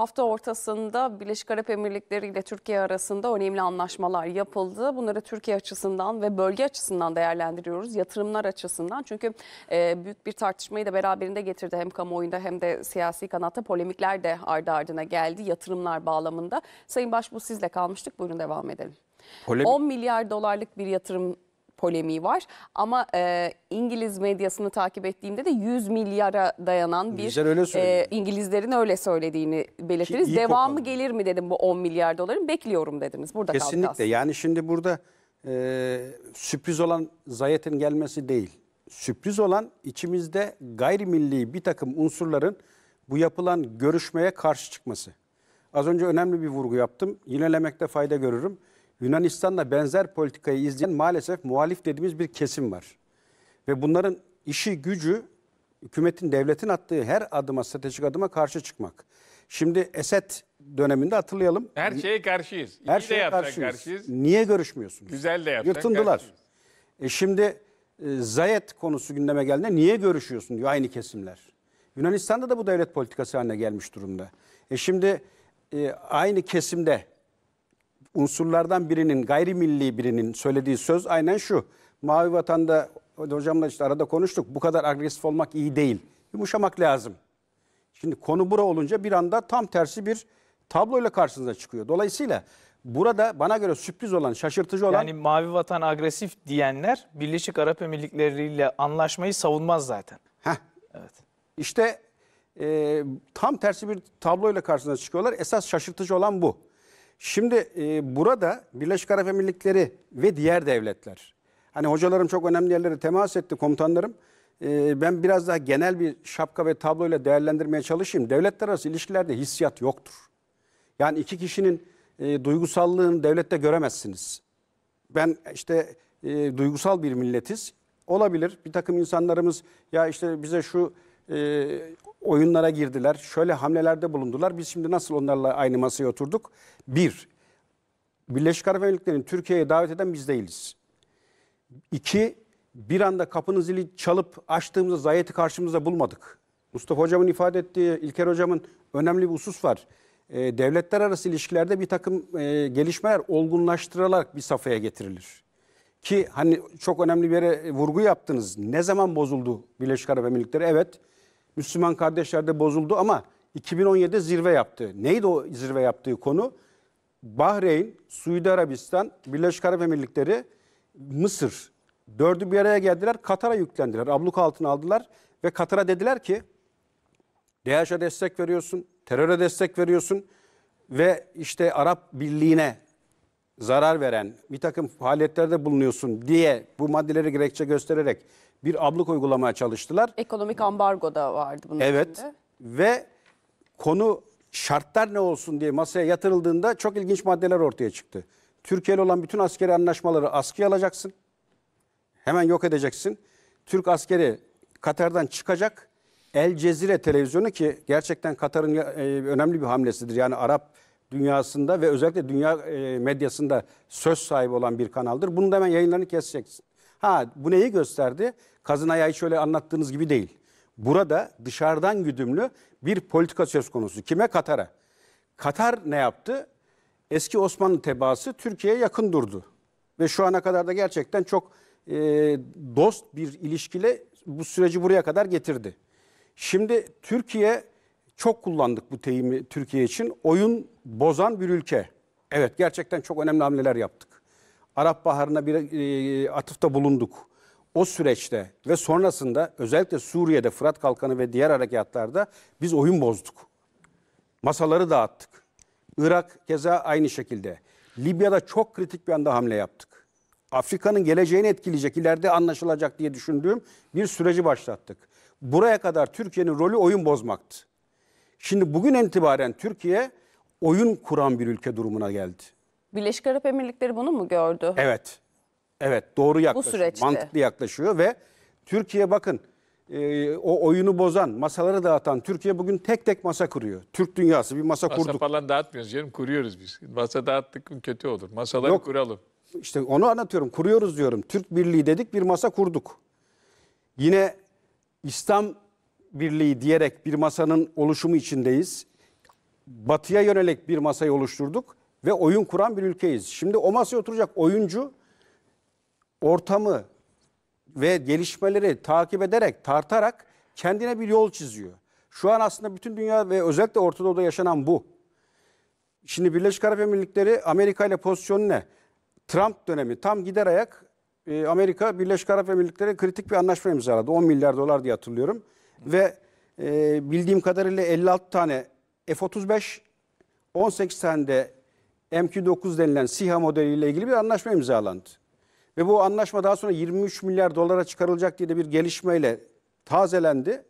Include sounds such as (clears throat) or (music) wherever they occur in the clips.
Hafta ortasında Birleşik Arap Emirlikleri ile Türkiye arasında önemli anlaşmalar yapıldı. Bunları Türkiye açısından ve bölge açısından değerlendiriyoruz. Yatırımlar açısından çünkü e, büyük bir tartışmayı da beraberinde getirdi. Hem kamuoyunda hem de siyasi kanatta polemikler de ardı ardına geldi yatırımlar bağlamında. Sayın Baş bu sizle kalmıştık. Buyurun devam edelim. Polemik... 10 milyar dolarlık bir yatırım polemiği var. Ama e, İngiliz medyasını takip ettiğimde de 100 milyara dayanan bir öyle e, İngilizlerin öyle söylediğini belirttiniz. iyi Devamı kopardı. gelir mi dedim bu 10 milyar doların bekliyorum dediniz. Burada kaldı Kesinlikle yani şimdi burada e, sürpriz olan Zayet'in gelmesi değil. Sürpriz olan içimizde gayrimilli bir takım unsurların bu yapılan görüşmeye karşı çıkması. Az önce önemli bir vurgu yaptım. Yinelemekte fayda görürüm. Yunanistan'da benzer politikayı izleyen maalesef muhalif dediğimiz bir kesim var. Ve bunların işi gücü hükümetin, devletin attığı her adıma, stratejik adıma karşı çıkmak. Şimdi Esed döneminde hatırlayalım. Her şeye karşıyız. İyi her şeye karşıyız. karşıyız. Niye görüşmüyorsunuz? Güzel de yapsak Yırtındılar. E şimdi e, Zayet konusu gündeme geldiğinde niye görüşüyorsun diyor aynı kesimler. Yunanistan'da da bu devlet politikası haline gelmiş durumda. E şimdi e, aynı kesimde unsurlardan birinin gayrimilli birinin söylediği söz aynen şu. Mavi Vatan'da hocamla işte arada konuştuk. Bu kadar agresif olmak iyi değil. Yumuşamak lazım. Şimdi konu bura olunca bir anda tam tersi bir tabloyla karşınıza çıkıyor. Dolayısıyla burada bana göre sürpriz olan, şaşırtıcı olan... Yani Mavi Vatan agresif diyenler Birleşik Arap Emirlikleri ile anlaşmayı savunmaz zaten. Heh. Evet. İşte e, tam tersi bir tabloyla karşınıza çıkıyorlar. Esas şaşırtıcı olan bu. Şimdi e, burada Birleşik Arap Emirlikleri ve diğer devletler. Hani hocalarım çok önemli yerlere temas etti komutanlarım. E, ben biraz daha genel bir şapka ve tabloyla değerlendirmeye çalışayım. Devletler arası ilişkilerde hissiyat yoktur. Yani iki kişinin e, duygusallığını devlette göremezsiniz. Ben işte e, duygusal bir milletiz. Olabilir bir takım insanlarımız ya işte bize şu e, oyunlara girdiler. Şöyle hamlelerde bulundular. Biz şimdi nasıl onlarla aynı masaya oturduk? Bir, Birleşik Arap Emirlikleri'ni Türkiye'ye davet eden biz değiliz. İki, bir anda kapının zili çalıp açtığımızda zayeti karşımızda bulmadık. Mustafa Hocam'ın ifade ettiği, İlker Hocam'ın önemli bir husus var. E, devletler arası ilişkilerde bir takım e, gelişmeler olgunlaştırılarak bir safhaya getirilir. Ki hani çok önemli bir yere vurgu yaptınız. Ne zaman bozuldu Birleşik Arap Emirlikleri? Evet, Müslüman kardeşlerde bozuldu ama 2017'de zirve yaptı. Neydi o zirve yaptığı konu? Bahreyn, Suudi Arabistan, Birleşik Arap Emirlikleri, Mısır. Dördü bir araya geldiler. Katar'a yüklendiler. abluk altına aldılar. Ve Katar'a dediler ki DAEŞ'e destek veriyorsun, teröre destek veriyorsun ve işte Arap Birliği'ne zarar veren bir takım faaliyetlerde bulunuyorsun diye bu maddeleri gerekçe göstererek bir abluk uygulamaya çalıştılar. Ekonomik ambargo da vardı bunun Evet içinde. ve konu şartlar ne olsun diye masaya yatırıldığında çok ilginç maddeler ortaya çıktı. Türkiye ile olan bütün askeri anlaşmaları askıya alacaksın. Hemen yok edeceksin. Türk askeri Katar'dan çıkacak. El Cezire televizyonu ki gerçekten Katar'ın e, önemli bir hamlesidir. Yani Arap dünyasında ve özellikle dünya e, medyasında söz sahibi olan bir kanaldır. Bunu da hemen yayınlarını keseceksin. Ha bu neyi gösterdi? kazın ayağı şöyle anlattığınız gibi değil. Burada dışarıdan güdümlü bir politika söz konusu. Kime? Katar'a. Katar ne yaptı? Eski Osmanlı tebaası Türkiye'ye yakın durdu. Ve şu ana kadar da gerçekten çok e, dost bir ilişkiyle bu süreci buraya kadar getirdi. Şimdi Türkiye çok kullandık bu teyimi Türkiye için. Oyun bozan bir ülke. Evet gerçekten çok önemli hamleler yaptık. Arap Baharı'na bir e, atıfta bulunduk o süreçte ve sonrasında özellikle Suriye'de Fırat Kalkanı ve diğer harekatlarda biz oyun bozduk. Masaları dağıttık. Irak keza aynı şekilde. Libya'da çok kritik bir anda hamle yaptık. Afrika'nın geleceğini etkileyecek, ileride anlaşılacak diye düşündüğüm bir süreci başlattık. Buraya kadar Türkiye'nin rolü oyun bozmaktı. Şimdi bugün itibaren Türkiye oyun kuran bir ülke durumuna geldi. Birleşik Arap Emirlikleri bunu mu gördü? Evet. Evet doğru yaklaşıyor. süreçte. Mantıklı yaklaşıyor ve Türkiye bakın e, o oyunu bozan, masaları dağıtan Türkiye bugün tek tek masa kuruyor. Türk dünyası bir masa, Masa kurduk. falan dağıtmıyoruz canım kuruyoruz biz. Masa dağıttık mı kötü olur. Masaları Yok. kuralım. İşte onu anlatıyorum. Kuruyoruz diyorum. Türk Birliği dedik bir masa kurduk. Yine İslam Birliği diyerek bir masanın oluşumu içindeyiz. Batıya yönelik bir masayı oluşturduk ve oyun kuran bir ülkeyiz. Şimdi o masaya oturacak oyuncu ortamı ve gelişmeleri takip ederek, tartarak kendine bir yol çiziyor. Şu an aslında bütün dünya ve özellikle Orta Doğu'da yaşanan bu. Şimdi Birleşik Arap Emirlikleri Amerika ile pozisyonu ne? Trump dönemi tam gider ayak e, Amerika Birleşik Arap Emirlikleri kritik bir anlaşma imzaladı. 10 milyar dolar diye hatırlıyorum. Hı. Ve e, bildiğim kadarıyla 56 tane F-35, 18 tane de MQ-9 denilen SİHA modeliyle ilgili bir anlaşma imzalandı. Ve bu anlaşma daha sonra 23 milyar dolara çıkarılacak diye de bir gelişmeyle tazelendi.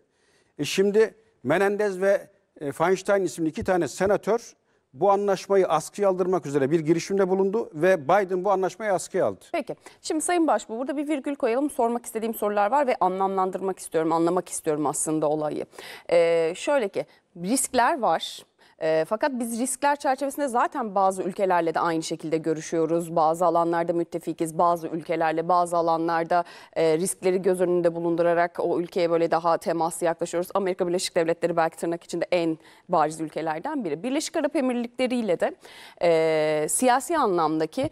E şimdi Menendez ve e, Feinstein isimli iki tane senatör bu anlaşmayı askıya aldırmak üzere bir girişimde bulundu ve Biden bu anlaşmayı askıya aldı. Peki. Şimdi Sayın Başbuğ burada bir virgül koyalım. Sormak istediğim sorular var ve anlamlandırmak istiyorum, anlamak istiyorum aslında olayı. Ee, şöyle ki riskler var e, fakat biz riskler çerçevesinde zaten bazı ülkelerle de aynı şekilde görüşüyoruz. Bazı alanlarda müttefikiz, bazı ülkelerle bazı alanlarda e, riskleri göz önünde bulundurarak o ülkeye böyle daha temaslı yaklaşıyoruz. Amerika Birleşik Devletleri belki tırnak içinde en bariz ülkelerden biri. Birleşik Arap Emirlikleri ile de e, siyasi anlamdaki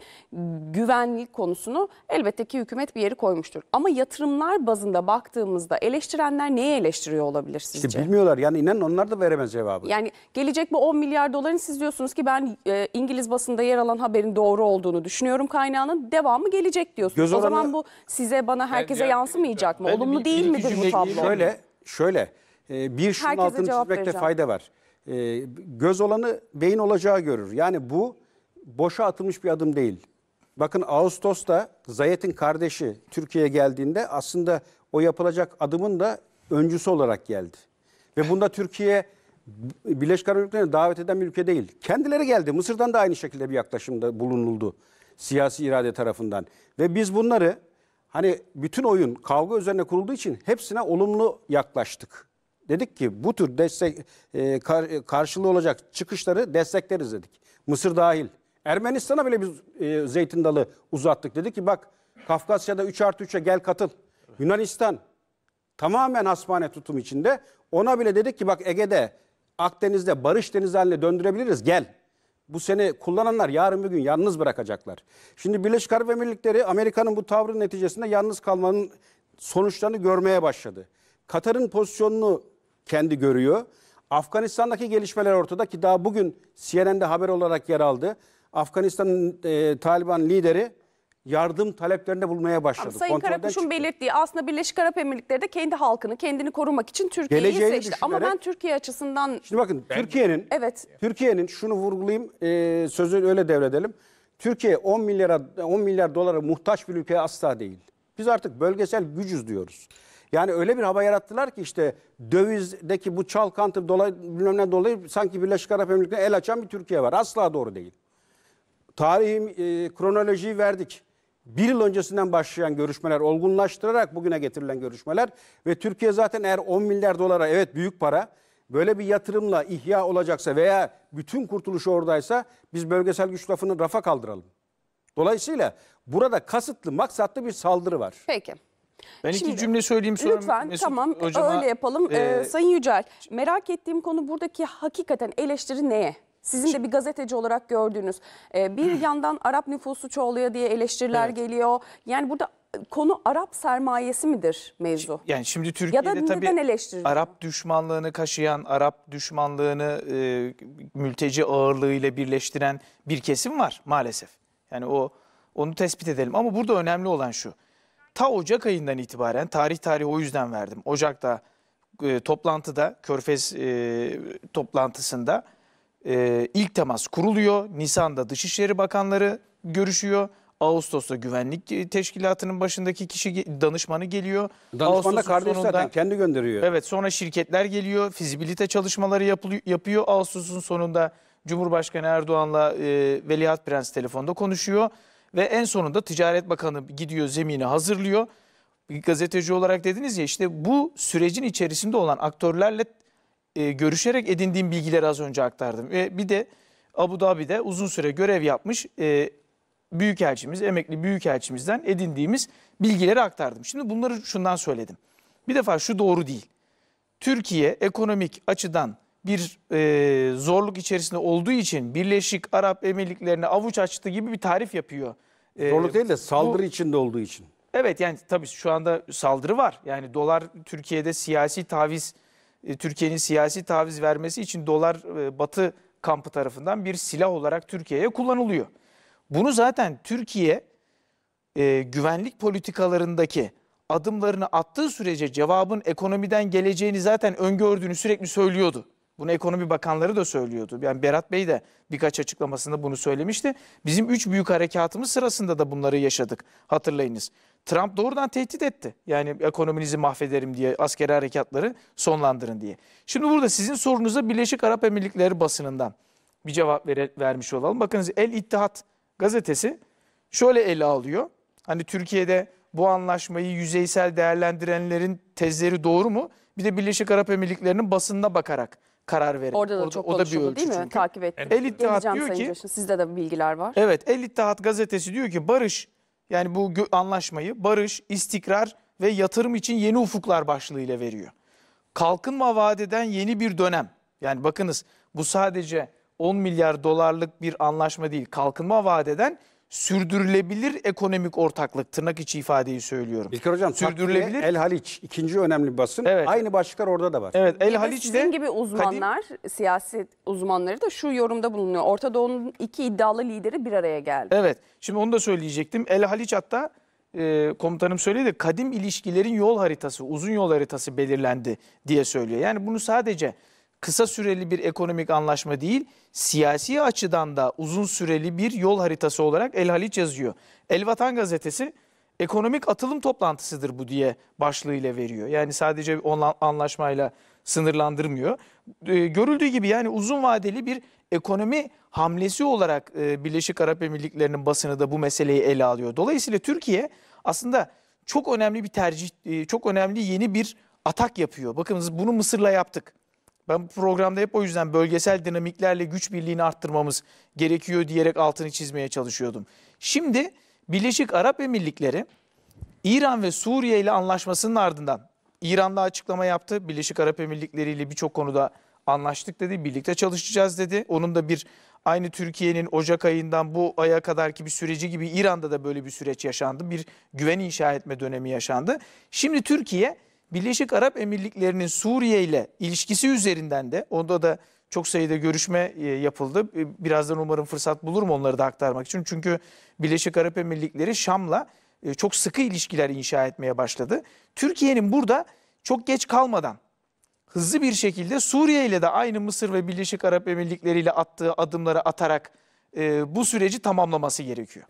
güvenlik konusunu elbette ki hükümet bir yeri koymuştur. Ama yatırımlar bazında baktığımızda eleştirenler neyi eleştiriyor olabilir sizce? İşte bilmiyorlar yani inanın onlar da veremez cevabı. Yani gelecek bu 10 milyar doların siz diyorsunuz ki ben e, İngiliz basında yer alan haberin doğru olduğunu düşünüyorum kaynağının devamı gelecek diyorsunuz. Göz oranı, o zaman bu size bana herkese bence, yansımayacak mı? Olumlu bir, değil bir, midir bu tablo? Şöyle şöyle e, bir şunun altını çizmekte vereceğim. fayda var. E, göz olanı beyin olacağı görür. Yani bu boşa atılmış bir adım değil. Bakın Ağustos'ta Zayet'in kardeşi Türkiye'ye geldiğinde aslında o yapılacak adımın da öncüsü olarak geldi. Ve bunda Türkiye Birleşik Arap Emirlikleri'ne davet eden bir ülke değil. Kendileri geldi. Mısır'dan da aynı şekilde bir yaklaşımda bulunuldu siyasi irade tarafından. Ve biz bunları hani bütün oyun kavga üzerine kurulduğu için hepsine olumlu yaklaştık. Dedik ki bu tür destek e, kar, e, karşılığı olacak çıkışları destekleriz dedik. Mısır dahil. Ermenistan'a bile biz e, zeytin dalı uzattık. Dedik ki bak Kafkasya'da 3 artı 3'e gel katıl. Yunanistan tamamen hasmane tutum içinde. Ona bile dedik ki bak Ege'de Akdeniz'de barış Denizi haline döndürebiliriz gel. Bu seni kullananlar yarın bir gün yalnız bırakacaklar. Şimdi Birleşik Arap Emirlikleri Amerika'nın bu tavrı neticesinde yalnız kalmanın sonuçlarını görmeye başladı. Katar'ın pozisyonunu kendi görüyor. Afganistan'daki gelişmeler ortada ki daha bugün CNN'de haber olarak yer aldı. Afganistan'ın e, Taliban lideri yardım taleplerinde bulmaya başladı. Ama Sayın Karakuş'un belirttiği aslında Birleşik Arap Emirlikleri de kendi halkını, kendini korumak için Türkiye'yi seçti. Ama ben Türkiye açısından... Şimdi bakın Türkiye'nin evet. Türkiye'nin şunu vurgulayayım, e, sözü öyle devredelim. Türkiye 10 milyar 10 milyar dolara muhtaç bir ülke asla değil. Biz artık bölgesel gücüz diyoruz. Yani öyle bir hava yarattılar ki işte dövizdeki bu çalkantı dolayı, bilmem ne dolayı sanki Birleşik Arap Emirlikleri'ne el açan bir Türkiye var. Asla doğru değil. Tarihi, e, kronolojiyi verdik bir yıl öncesinden başlayan görüşmeler olgunlaştırarak bugüne getirilen görüşmeler ve Türkiye zaten eğer 10 milyar dolara evet büyük para böyle bir yatırımla ihya olacaksa veya bütün kurtuluşu oradaysa biz bölgesel güç lafını rafa kaldıralım. Dolayısıyla burada kasıtlı maksatlı bir saldırı var. Peki. Ben Şimdi, iki cümle söyleyeyim sonra Lütfen Mesut tamam hocama, öyle yapalım. E, ee, Sayın Yücel merak ettiğim konu buradaki hakikaten eleştiri neye? Sizin de bir gazeteci olarak gördüğünüz e, bir (clears throat) yandan Arap nüfusu çoğalıyor diye eleştiriler Evet. geliyor. Yani burada e, konu Arap sermayesi midir mevzu? Yani şimdi Ya da Türkiye'de neden tabii eleştiriliyor? Arap düşmanlığını kaşıyan, Arap düşmanlığını e, mülteci ağırlığıyla birleştiren bir kesim var maalesef. Yani o onu tespit edelim ama burada önemli olan şu. Ta Ocak ayından itibaren tarih tarihi o yüzden verdim. Ocak'ta e, toplantıda Körfez e, toplantısında e, ilk temas kuruluyor. Nisan'da Dışişleri Bakanları görüşüyor. Ağustos'ta güvenlik teşkilatının başındaki kişi danışmanı geliyor. Danışman da kardeş sonunda, zaten kendi gönderiyor. Evet sonra şirketler geliyor. Fizibilite çalışmaları yapılıyor, yapıyor. Ağustos'un sonunda Cumhurbaşkanı Erdoğan'la e, Veliaht Prens telefonda konuşuyor. Ve en sonunda Ticaret Bakanı gidiyor zemini hazırlıyor. Gazeteci olarak dediniz ya işte bu sürecin içerisinde olan aktörlerle e, görüşerek edindiğim bilgileri az önce aktardım. Ve bir de Abu Dhabi'de uzun süre görev yapmış e, büyükelçimiz, emekli büyükelçimizden edindiğimiz bilgileri aktardım. Şimdi bunları şundan söyledim. Bir defa şu doğru değil. Türkiye ekonomik açıdan bir e, zorluk içerisinde olduğu için Birleşik Arap Emirlikleri'ne avuç açtı gibi bir tarif yapıyor. E, Zorluk değil de saldırı bu, içinde olduğu için. Evet yani tabii şu anda saldırı var. Yani dolar Türkiye'de siyasi taviz e, Türkiye'nin siyasi taviz vermesi için dolar e, batı kampı tarafından bir silah olarak Türkiye'ye kullanılıyor. Bunu zaten Türkiye e, güvenlik politikalarındaki adımlarını attığı sürece cevabın ekonomiden geleceğini zaten öngördüğünü sürekli söylüyordu. Bunu ekonomi bakanları da söylüyordu. Yani Berat Bey de birkaç açıklamasında bunu söylemişti. Bizim üç büyük harekatımız sırasında da bunları yaşadık. Hatırlayınız. Trump doğrudan tehdit etti. Yani ekonominizi mahvederim diye askeri harekatları sonlandırın diye. Şimdi burada sizin sorunuza Birleşik Arap Emirlikleri basınından bir cevap ver vermiş olalım. Bakınız El İttihat gazetesi şöyle ele alıyor. Hani Türkiye'de bu anlaşmayı yüzeysel değerlendirenlerin tezleri doğru mu? Bir de Birleşik Arap Emirlikleri'nin basınına bakarak karar verin. Orada da o, çok o da bir ölçü değil mi? Çünkü. Takip ettim. El İttihat diyor ki Coşun. sizde de bilgiler var. Evet El İttihat gazetesi diyor ki barış yani bu anlaşmayı barış, istikrar ve yatırım için yeni ufuklar başlığıyla veriyor. Kalkınma vadeden yeni bir dönem. Yani bakınız bu sadece 10 milyar dolarlık bir anlaşma değil. Kalkınma vadeden sürdürülebilir ekonomik ortaklık tırnak içi ifadeyi söylüyorum. İlker Hocam sürdürülebilir El Haliç ikinci önemli basın. Evet. Aynı başlıklar orada da var. Evet El Haliç de sizin gibi uzmanlar, kadim... siyasi uzmanları da şu yorumda bulunuyor. Orta Doğu'nun iki iddialı lideri bir araya geldi. Evet. Şimdi onu da söyleyecektim. El Haliç hatta e, komutanım söyledi kadim ilişkilerin yol haritası, uzun yol haritası belirlendi diye söylüyor. Yani bunu sadece kısa süreli bir ekonomik anlaşma değil, siyasi açıdan da uzun süreli bir yol haritası olarak El Haliç yazıyor. El Vatan gazetesi ekonomik atılım toplantısıdır bu diye başlığıyla veriyor. Yani sadece anlaşmayla sınırlandırmıyor. Ee, görüldüğü gibi yani uzun vadeli bir ekonomi hamlesi olarak e, Birleşik Arap Emirlikleri'nin basını da bu meseleyi ele alıyor. Dolayısıyla Türkiye aslında çok önemli bir tercih, e, çok önemli yeni bir atak yapıyor. Bakınız bunu Mısır'la yaptık. Ben bu programda hep o yüzden bölgesel dinamiklerle güç birliğini arttırmamız gerekiyor diyerek altını çizmeye çalışıyordum. Şimdi Birleşik Arap Emirlikleri İran ve Suriye ile anlaşmasının ardından İran'da açıklama yaptı. Birleşik Arap Emirlikleri ile birçok konuda anlaştık dedi. Birlikte çalışacağız dedi. Onun da bir aynı Türkiye'nin Ocak ayından bu aya kadarki bir süreci gibi İran'da da böyle bir süreç yaşandı. Bir güven inşa etme dönemi yaşandı. Şimdi Türkiye Birleşik Arap Emirlikleri'nin Suriye ile ilişkisi üzerinden de onda da çok sayıda görüşme e, yapıldı. E, birazdan umarım fırsat bulurum onları da aktarmak için. Çünkü Birleşik Arap Emirlikleri Şam'la e, çok sıkı ilişkiler inşa etmeye başladı. Türkiye'nin burada çok geç kalmadan hızlı bir şekilde Suriye ile de aynı Mısır ve Birleşik Arap Emirlikleri ile attığı adımları atarak bu süreci tamamlaması gerekiyor. Peki.